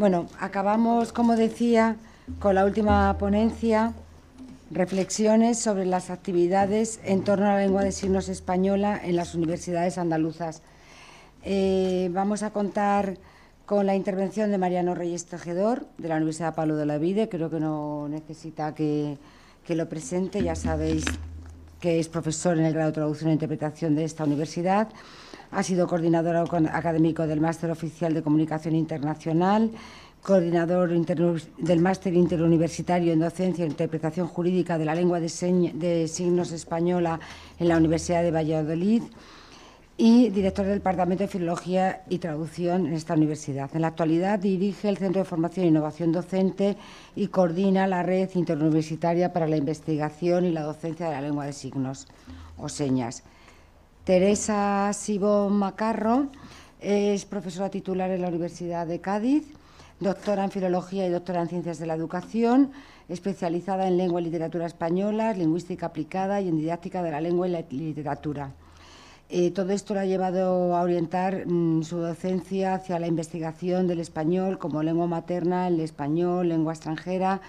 Bueno, acabamos, como decía, con la última ponencia, reflexiones sobre las actividades en torno a la lengua de signos española en las universidades andaluzas. Eh, vamos a contar con la intervención de Mariano Reyes Tejedor, de la Universidad Pablo de la Vida. Creo que no necesita que, que lo presente, ya sabéis que es profesor en el grado de traducción e interpretación de esta universidad. Ha sido coordinador académico del Máster Oficial de Comunicación Internacional, coordinador del Máster Interuniversitario en Docencia e Interpretación Jurídica de la Lengua de, Signos Española en la Universidad de Valladolid y director del Departamento de Filología y Traducción en esta universidad. En la actualidad dirige el Centro de Formación e Innovación Docente y coordina la Red Interuniversitaria para la Investigación y la Docencia de la Lengua de Signos o Señas. Teresa Sibón Macarro es profesora titular en la Universidad de Cádiz, doctora en Filología y doctora en Ciencias de la Educación, especializada en Lengua y Literatura Española, Lingüística Aplicada y en Didáctica de la Lengua y la Literatura. Eh, todo esto la ha llevado a orientar mm, su docencia hacia la investigación del español como lengua materna, el español, lengua extranjera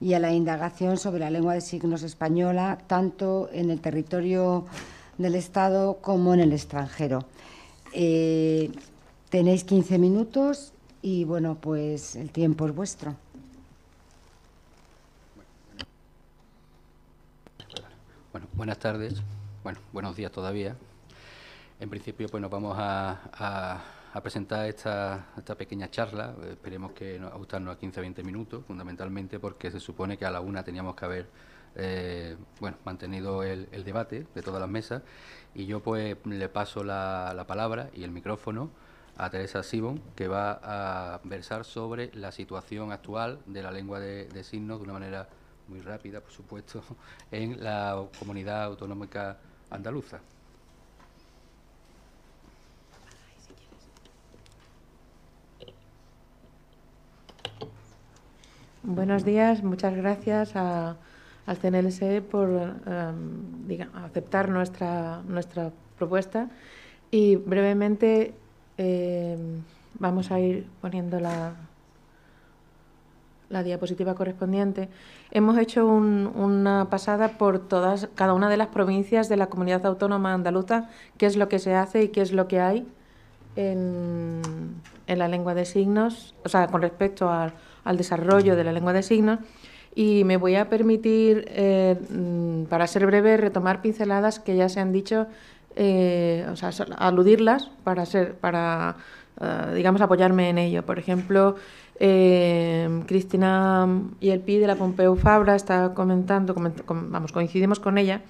y a la indagación sobre la lengua de signos española, tanto en el territorio del Estado como en el extranjero. Eh, tenéis 15 minutos y bueno, pues el tiempo es vuestro. Bueno, buenas tardes. Bueno, buenos días todavía. En principio, pues nos vamos a, presentar esta, pequeña charla. Esperemos que nos ajustarnos a 15-20 minutos, fundamentalmente porque se supone que a la una teníamos que haber eh, bueno, mantenido el, debate de todas las mesas y yo pues le paso la, palabra y el micrófono a Teresa Sibon, que va a versar sobre la situación actual de la lengua de, de signos de una manera muy rápida, por supuesto, en la comunidad autonómica andaluza. Buenos días, muchas gracias a, al CNLC por em, aceptar nuestra, nuestra propuesta y brevemente em, vamos a ir poniendo la, diapositiva correspondiente. Hemos hecho una pasada por todas, cada una de las provincias de la comunidad autónoma andaluza, qué es lo que se hace y qué es lo que hay en, en la lengua de signos, o sea, con respecto al desarrollo de la lengua de signos y me voy a permitir, eh, mm, para ser breve, retomar pinceladas que ya se han dicho, eh, o sea, aludirlas para ser, para eh, digamos apoyarme en ello. Por ejemplo, Cristina y el de la Pompeu Fabra está comentando, vamos, coincidimos con ella.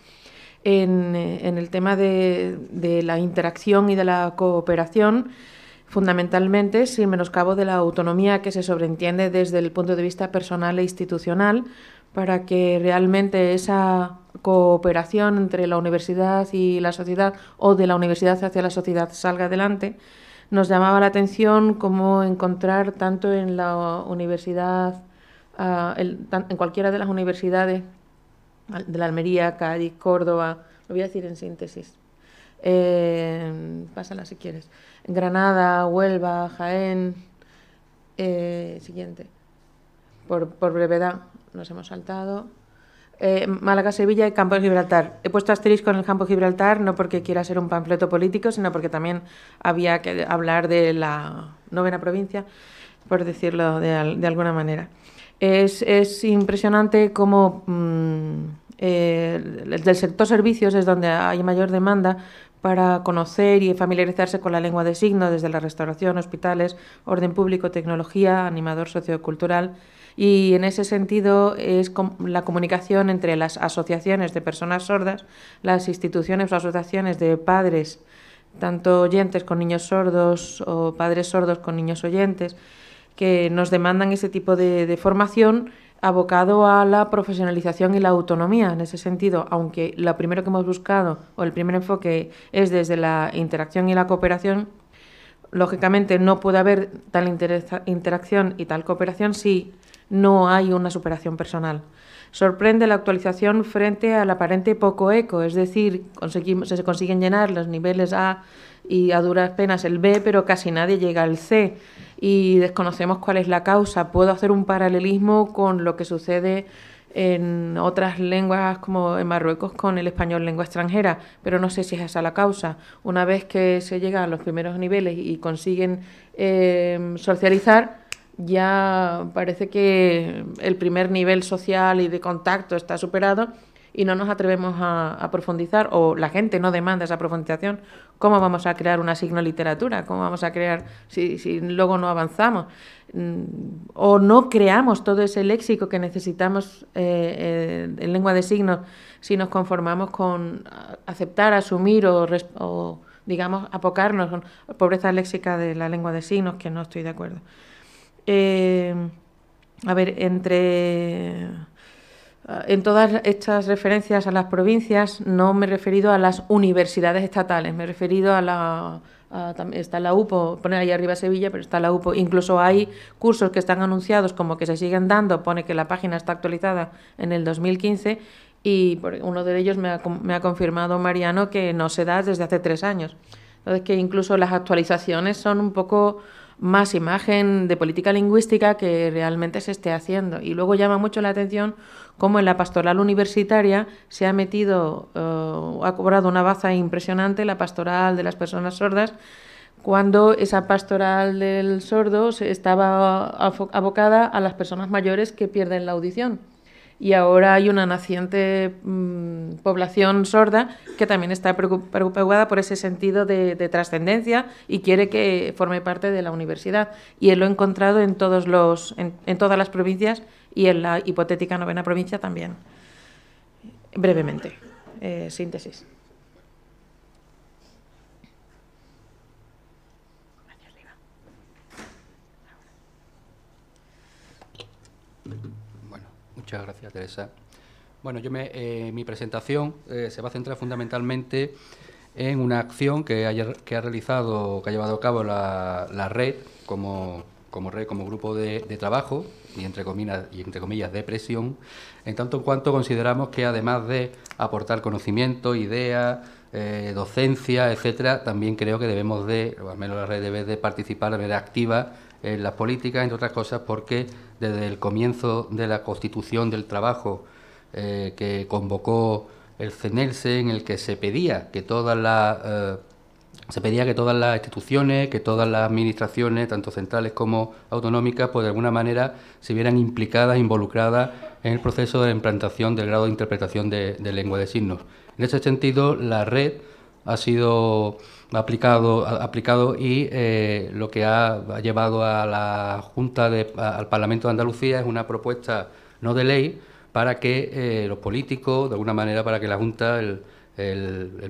En, el tema de, de la interacción y de la cooperación fundamentalmente sin menoscabo de la autonomía que se sobreentiende desde el punto de vista personal e institucional, para que realmente esa cooperación entre la universidad y la sociedad o de la universidad hacia la sociedad salga adelante. Nos llamaba la atención cómo encontrar tanto en la universidad, ah, en cualquiera de las universidades de la Almería, Cádiz, Córdoba, lo voy a decir en síntesis. Eh, pásala si quieres. Granada, Huelva, Jaén. Eh, siguiente. Por, brevedad, nos hemos saltado. Eh, Málaga, Sevilla y Campo de Gibraltar. He puesto asterisco en el Campo de Gibraltar no porque quiera ser un panfleto político, sino porque también había que hablar de la novena provincia, por decirlo de, alguna manera. Es, impresionante cómo mm, eh, el del sector servicios es donde hay mayor demanda, para conocer y familiarizarse con la lengua de signo desde la restauración, hospitales, orden público, tecnología, animador sociocultural. Y en ese sentido es la comunicación entre las asociaciones de personas sordas, las instituciones o asociaciones de padres, tanto oyentes con niños sordos o padres sordos con niños oyentes, que nos demandan ese tipo de, de formación abocado a la profesionalización y la autonomía en ese sentido, aunque lo primero que hemos buscado o el primer enfoque es desde la interacción y la cooperación, lógicamente no puede haber tal interacción y tal cooperación si no hay una superación personal. Sorprende la actualización frente al aparente poco eco, es decir, se consiguen llenar los niveles A y a duras penas el B, pero casi nadie llega al C y desconocemos cuál es la causa. Puedo hacer un paralelismo con lo que sucede en otras lenguas como en Marruecos con el español lengua extranjera, pero no sé si es esa la causa. Una vez que se llega a los primeros niveles y consiguen em, socializar, ya parece que el primer nivel social y de contacto está superado y no nos atrevemos a, a profundizar o la gente no demanda esa profundización ¿Cómo vamos a crear una signoliteratura? ¿Cómo vamos a crear si, luego no avanzamos? Mm, o no creamos todo ese léxico que necesitamos eh, eh, en lengua de signos si nos conformamos con aceptar, asumir o, digamos, apocarnos con pobreza léxica de la lengua de signos, que no estoy de acuerdo. Eh, a ver, entre eh, en todas estas referencias a las provincias no me he referido a las universidades estatales, me he referido a la... está la UPO, pone ahí arriba Sevilla, pero está la UPO. Incluso hay cursos que están anunciados como que se siguen dando, pone que la página está actualizada en el 2015 y uno de ellos me me ha confirmado Mariano que no se da desde hace tres años. Entonces que incluso las actualizaciones son un poco más imagen de política lingüística que realmente se esté haciendo. Y luego llama mucho la atención cómo en la pastoral universitaria se ha metido, eh, ha cobrado una baza impresionante la pastoral de las personas sordas, cuando esa pastoral del sordo estaba abocada a las personas mayores que pierden la audición y ahora hay una naciente mm, población sorda que también está preocupada por ese sentido de, trascendencia y quiere que forme parte de la universidad. Y él lo ha encontrado en, todos los, todas las provincias y en la hipotética novena provincia también. Brevemente, eh, síntesis. Muchas gracias, Teresa. Bueno, yo me, eh, mi presentación eh, se va a centrar fundamentalmente en una acción que, que ha realizado, que ha llevado a cabo la, red como, como, red, como grupo de, trabajo y entre, comillas, y entre comillas de presión, en tanto en cuanto consideramos que además de aportar conocimiento, ideas, eh, docencia, etcétera, también creo que debemos de, o al menos la red debe de participar de manera activa en las políticas, entre otras cosas, porque desde el comienzo de la constitución del trabajo eh, que convocó el CENELSE, en el que se pedía que todas las eh, se pedía que todas las instituciones, que todas las administraciones, tanto centrales como autonómicas, pues de alguna manera se vieran implicadas, involucradas en el proceso de implantación del grado de interpretación de lengua de signos. En ese sentido, la red ha sido aplicado, aplicado y eh, lo que ha, llevado a la Junta, al Parlamento de Andalucía es una propuesta no de ley para que eh, los políticos, de alguna manera, para que la Junta, el,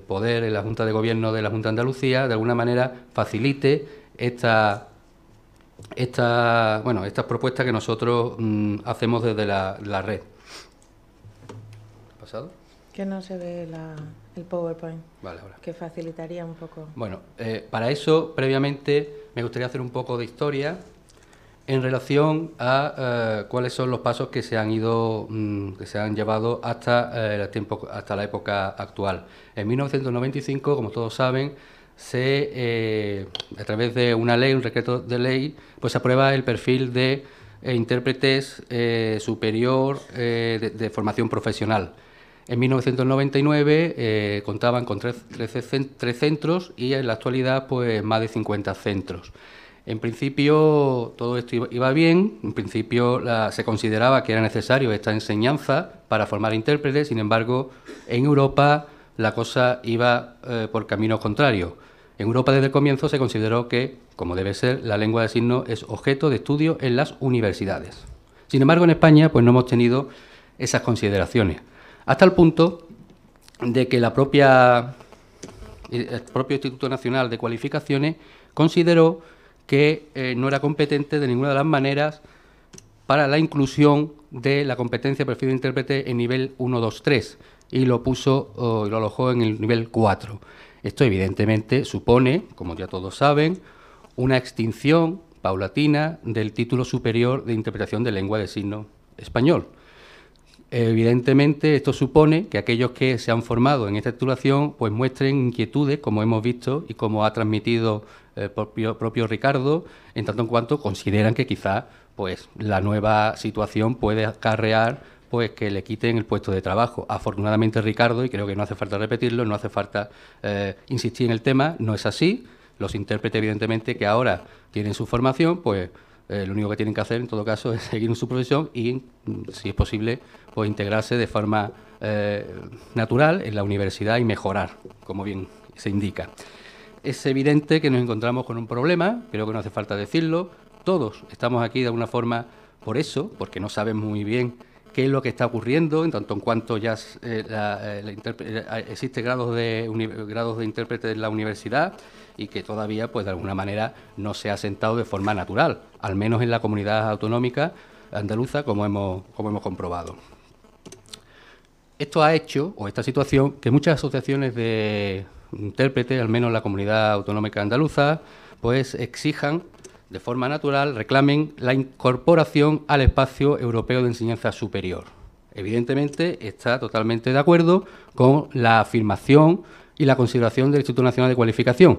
poder en la Junta de Gobierno de la Junta de Andalucía, de alguna manera facilite esta, esta, bueno, estas propuestas que nosotros mm, hacemos desde la, la red. ¿Pasado? Que no se ve el PowerPoint. Que facilitaría un poco. Bueno, eh, para eso, previamente, me gustaría hacer un poco de historia en relación a eh, cuáles son los pasos que se han ido, mm, que se han llevado hasta, eh, el tiempo, hasta la época actual. En 1995, como todos saben, se, a través de una ley, un decreto de ley, pues se aprueba el perfil de intérpretes superior de, formación profesional. En 1999 eh, contaban con tres, centros y en la actualidad pues más de 50 centros. En principio todo esto iba bien, en principio se consideraba que era necesario esta enseñanza para formar intérpretes, sin embargo en Europa la cosa iba eh, por camino contrario. En Europa desde el comienzo se consideró que, como debe ser, la lengua de signos es objeto de estudio en las universidades. Sin embargo, en España pues no hemos tenido esas consideraciones hasta el punto de que el propio Instituto Nacional de Cualificaciones consideró que eh, no era competente de ninguna de las maneras para la inclusión de la competencia perfil de intérprete en nivel 1, 2, 3 y lo puso y lo alojó en el nivel 4. Esto evidentemente supone, como ya todos saben, una extinción paulatina del título superior de interpretación de lengua de signo español. Evidentemente, esto supone que aquellos que se han formado en esta titulación pues muestren inquietudes, como hemos visto y como ha transmitido eh, propio, Ricardo, en tanto en cuanto consideran que quizás... pues, la nueva situación puede acarrear pues que le quiten el puesto de trabajo. Afortunadamente, Ricardo, y creo que no hace falta repetirlo, no hace falta eh, insistir en el tema, no es así. Los intérpretes, evidentemente, que ahora tienen su formación, pues eh, lo único que tienen que hacer en todo caso es seguir en su profesión y, mm, si es posible, pues integrarse de forma eh, natural en la universidad y mejorar, como bien se indica. Es evidente que nos encontramos con un problema, creo que no hace falta decirlo, todos estamos aquí de alguna forma por eso, porque no sabemos muy bien qué es lo que está ocurriendo, en tanto en cuanto ya eh, existe grados de, grados de intérprete en la universidad, y que todavía, pues de alguna manera, no se ha asentado de forma natural, al menos en la comunidad autonómica andaluza, como hemos, como hemos comprobado. Esto ha hecho, o esta situación, que muchas asociaciones de intérpretes, al menos en la comunidad autonómica andaluza, pues exijan de forma natural, reclamen la incorporación al espacio europeo de enseñanza superior. Evidentemente está totalmente de acuerdo con la afirmación y la consideración del Instituto Nacional de Cualificación,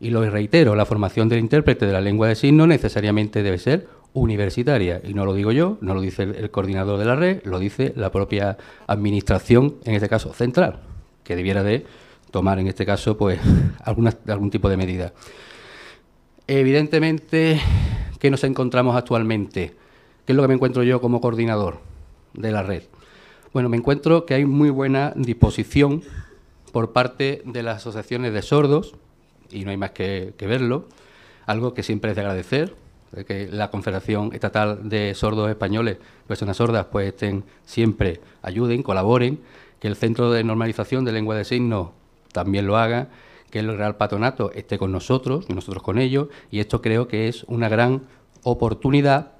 y lo reitero, la formación del intérprete de la lengua de signos necesariamente debe ser universitaria. Y no lo digo yo, no lo dice el, coordinador de la red, lo dice la propia administración, en este caso central, que debiera de tomar en este caso pues alguna, algún tipo de medida. Evidentemente, ¿qué nos encontramos actualmente? ¿Qué es lo que me encuentro yo como coordinador de la red? Bueno, me encuentro que hay muy buena disposición por parte de las asociaciones de sordos, y no hay más que, verlo. Algo que siempre es de agradecer, que la Confederación Estatal de Sordos Españoles, personas sordas, pues estén siempre, ayuden, colaboren, que el Centro de Normalización de Lengua de Signos también lo haga, que el Real Patronato esté con nosotros y nosotros con ellos, y esto creo que es una gran oportunidad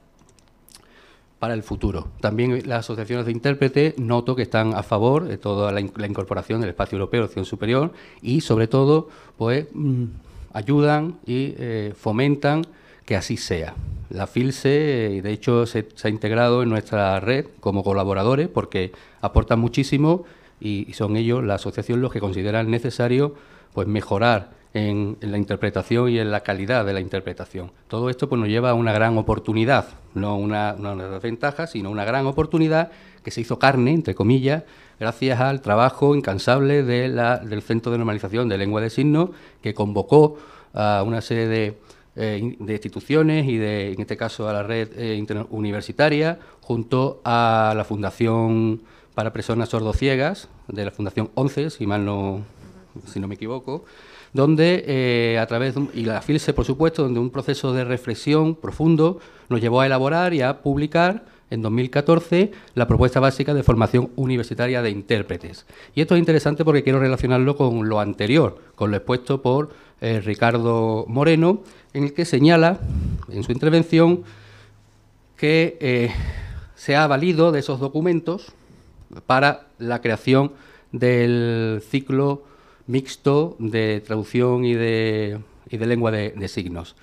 para el futuro. También las asociaciones de intérpretes noto que están a favor de toda la, incorporación del espacio europeo de opción superior y sobre todo pues mm, ayudan y eh, fomentan que así sea. La FILSE, eh, de hecho, se, ha integrado en nuestra red como colaboradores porque aportan muchísimo y, son ellos, la asociación, los que consideran necesario pues mejorar en, la interpretación y en la calidad de la interpretación. Todo esto pues, nos lleva a una gran oportunidad, no una, desventaja, sino una gran oportunidad que se hizo carne, entre comillas, gracias al trabajo incansable del Centro de Normalización de Lengua de Signos, que convocó a una serie eh, de, instituciones y, de, en este caso, a la red eh, universitaria... junto a la Fundación para Personas Sordociegas, de la Fundación 11, si mal no, si no me equivoco, donde eh, a través, de, y la FILSE por supuesto, donde un proceso de reflexión profundo nos llevó a elaborar y a publicar en 2014 la propuesta básica de formación universitaria de intérpretes. Y esto es interesante porque quiero relacionarlo con lo anterior, con lo expuesto por eh, Ricardo Moreno, en el que señala en su intervención que eh, se ha valido de esos documentos para la creación del ciclo mixto de traducción y de, y de lengua de, signos.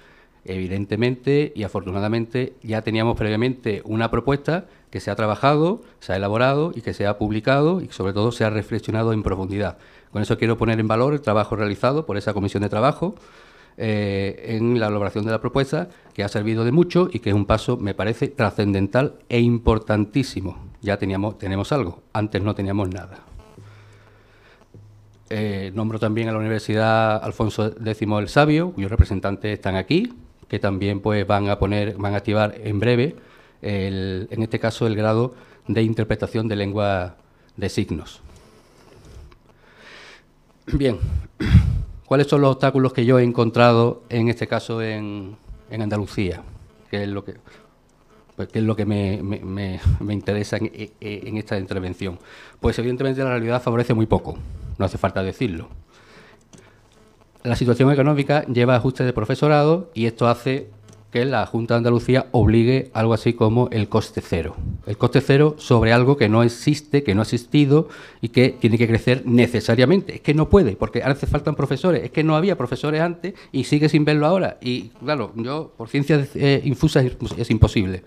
Evidentemente y afortunadamente ya teníamos previamente una propuesta que se ha trabajado, se ha elaborado y que se ha publicado y sobre todo se ha reflexionado en profundidad. Con eso quiero poner en valor el trabajo realizado por esa comisión de trabajo eh, en la elaboración de la propuesta, que ha servido de mucho y que es un paso, me parece, trascendental e importantísimo. Ya teníamos, tenemos algo, antes no teníamos nada. Eh, nombro también a la Universidad Alfonso X el Sabio, cuyos representantes están aquí, que también pues, van a poner, van a activar en breve, en este caso, el grado de interpretación de lengua de signos. Bien, ¿cuáles son los obstáculos que yo he encontrado en este caso en, en Andalucía? Que es lo que, pues, es lo que me, interesa en, e, e, en, esta intervención. Pues evidentemente la realidad favorece muy poco, no hace falta decirlo. La situación económica lleva ajustes de profesorado y esto hace que la Junta de Andalucía obligue algo así como el coste cero. El coste cero sobre algo que no existe, que no ha existido y que tiene que crecer necesariamente. Es que no puede, porque hace faltan profesores. Es que no había profesores antes y sigue sin verlo ahora. Y claro, yo por ciencias eh, infusas es imposible.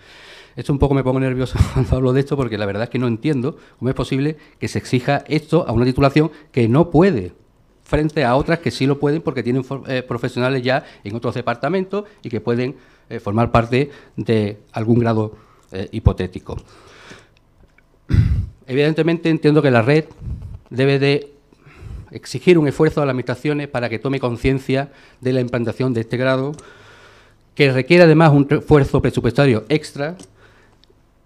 Esto un poco me pongo nervioso cuando hablo de esto porque la verdad es que no entiendo cómo es posible que se exija esto a una titulación que no puede frente a otras que sí lo pueden porque tienen eh, profesionales ya en otros departamentos y que pueden eh, formar parte de algún grado eh, hipotético. Evidentemente entiendo que la red debe de exigir un esfuerzo a las administraciones para que tome conciencia de la implantación de este grado, que requiere además un esfuerzo presupuestario extra,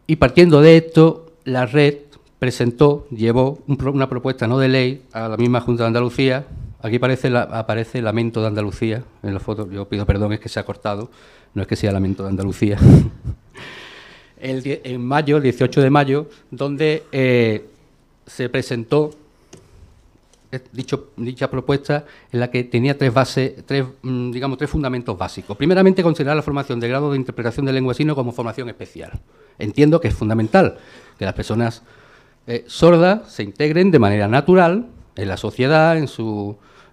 y partiendo de esto, la red presentó, llevó una propuesta no de ley a la misma Junta de Andalucía. Aquí aparece, aparece el lamento de Andalucía en la foto, yo pido perdón, es que se ha cortado no es que sea lamento de Andalucía, el, en mayo, el 18 de mayo, donde eh, se presentó eh, dicha propuesta en la que tenía tres bases, tres, mm, digamos, tres fundamentos básicos. Primeramente, considerar la formación de grado de interpretación de lengua sino como formación especial. Entiendo que es fundamental que las personas eh, sordas se integren de manera natural en la sociedad, en,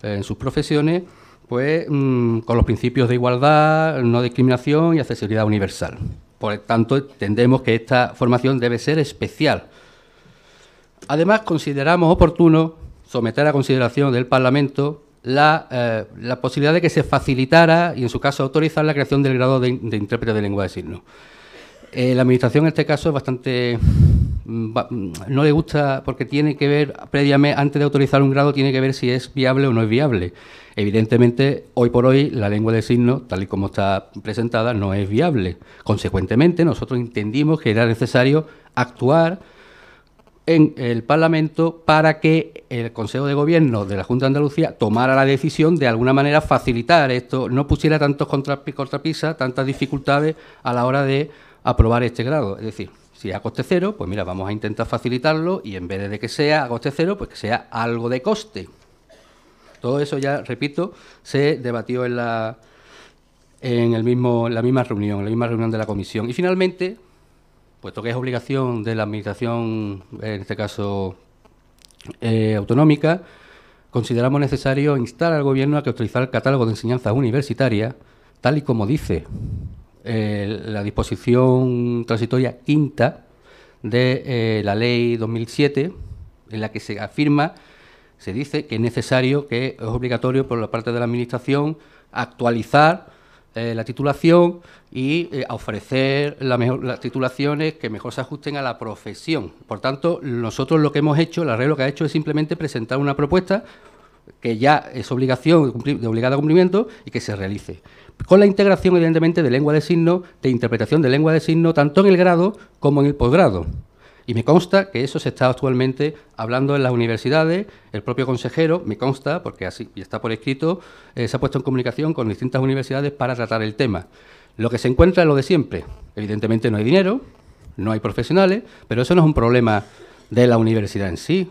en sus profesiones pues mm, con los principios de igualdad, no discriminación y accesibilidad universal. Por tanto, entendemos que esta formación debe ser especial. Además, consideramos oportuno someter a consideración del Parlamento la, eh, la posibilidad de que se facilitara y, en su caso, autorizar la creación del grado de, intérprete de lengua de signos. Eh, la Administración, en este caso, es bastante no le gusta porque tiene que ver previamente antes de autorizar un grado tiene que ver si es viable o no es viable. Evidentemente, hoy por hoy la lengua de signos, tal y como está presentada, no es viable. Consecuentemente, nosotros entendimos que era necesario actuar en el Parlamento para que el Consejo de Gobierno de la Junta de Andalucía tomara la decisión de alguna manera facilitar esto, no pusiera tantos contrapisas, tantas dificultades a la hora de aprobar este grado. Es decir, si es a coste cero, pues mira, vamos a intentar facilitarlo y en vez de que sea a coste cero, pues que sea algo de coste. Todo eso ya, repito, se debatió en la, en el mismo, la misma reunión, la misma reunión de la comisión. Y finalmente, puesto que es obligación de la administración, en este caso eh, autonómica, consideramos necesario instar al Gobierno a que actualizar el catálogo de enseñanza universitaria tal y como dice eh, la disposición transitoria quinta de eh, la ley 2007, en la que se afirma, se dice que es necesario, que es obligatorio por la parte de la Administración actualizar eh, la titulación y ofrecer las titulaciones que mejor se ajusten a la profesión. Por tanto, nosotros lo que hemos hecho, la red lo que ha hecho es simplemente presentar una propuesta que ya es obligación de obligado cumplimiento y que se realice. Con la integración, evidentemente, de lengua de signo, de interpretación de lengua de signo, tanto en el grado como en el posgrado. Y me consta que eso se está actualmente hablando en las universidades. El propio consejero, me consta, porque así está por escrito, eh, se ha puesto en comunicación con distintas universidades para tratar el tema. Lo que se encuentra es lo de siempre. Evidentemente no hay dinero, no hay profesionales, pero eso no es un problema de la universidad en sí.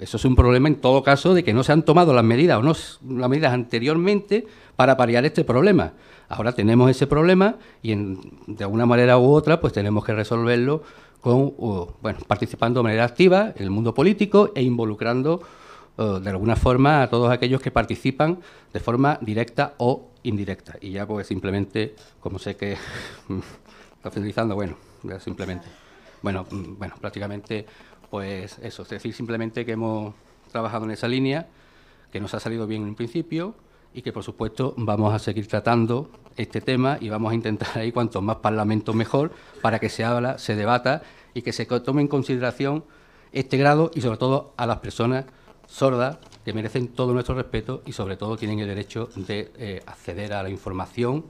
Eso es un problema en todo caso de que no se han tomado las medidas o no las medidas anteriormente para paliar este problema. Ahora tenemos ese problema y de alguna manera u otra pues tenemos que resolverlo con bueno, participando de manera activa en el mundo político e involucrando eh, de alguna forma a todos aquellos que participan de forma directa o indirecta. Y ya pues simplemente, como sé que está finalizando, bueno, simplemente, bueno, mm, bueno, prácticamente pues eso, es decir, simplemente que hemos trabajado en esa línea, que nos ha salido bien en un principio y que, por supuesto, vamos a seguir tratando este tema y vamos a intentar ahí cuanto más parlamento mejor para que se habla, se debata y que se tome en consideración este grado y, sobre todo, a las personas sordas que merecen todo nuestro respeto y, sobre todo, tienen el derecho de eh, acceder a la información,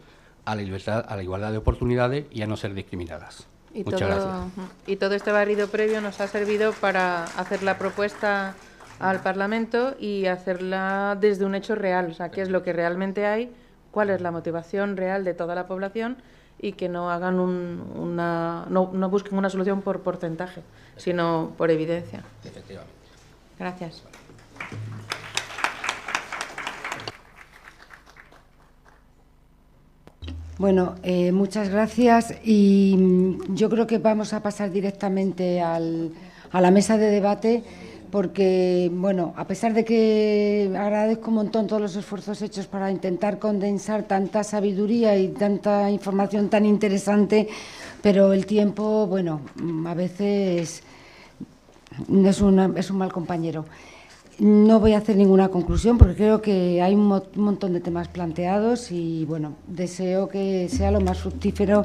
a la libertad, a la igualdad de oportunidades y a no ser discriminadas. Y todo, Y todo este barrido previo nos ha servido para hacer la propuesta al Parlamento y hacerla desde un hecho real, o sea, qué es lo que realmente hay, cuál es la motivación real de toda la población y que no hagan una, no, no busquen una solución por porcentaje, sino por evidencia. Efectivamente. Gracias. Bueno, eh, muchas gracias y mm, yo creo que vamos a pasar directamente a la mesa de debate porque, bueno, a pesar de que agradezco un montón todos los esfuerzos hechos para intentar condensar tanta sabiduría y tanta información tan interesante, pero el tiempo, bueno, mm, a veces es un mal compañero. No voy a hacer ninguna conclusión porque creo que hay un, montón de temas planteados y bueno, deseo que sea lo más fructífero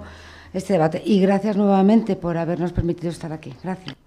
este debate. Y gracias nuevamente por habernos permitido estar aquí. Gracias.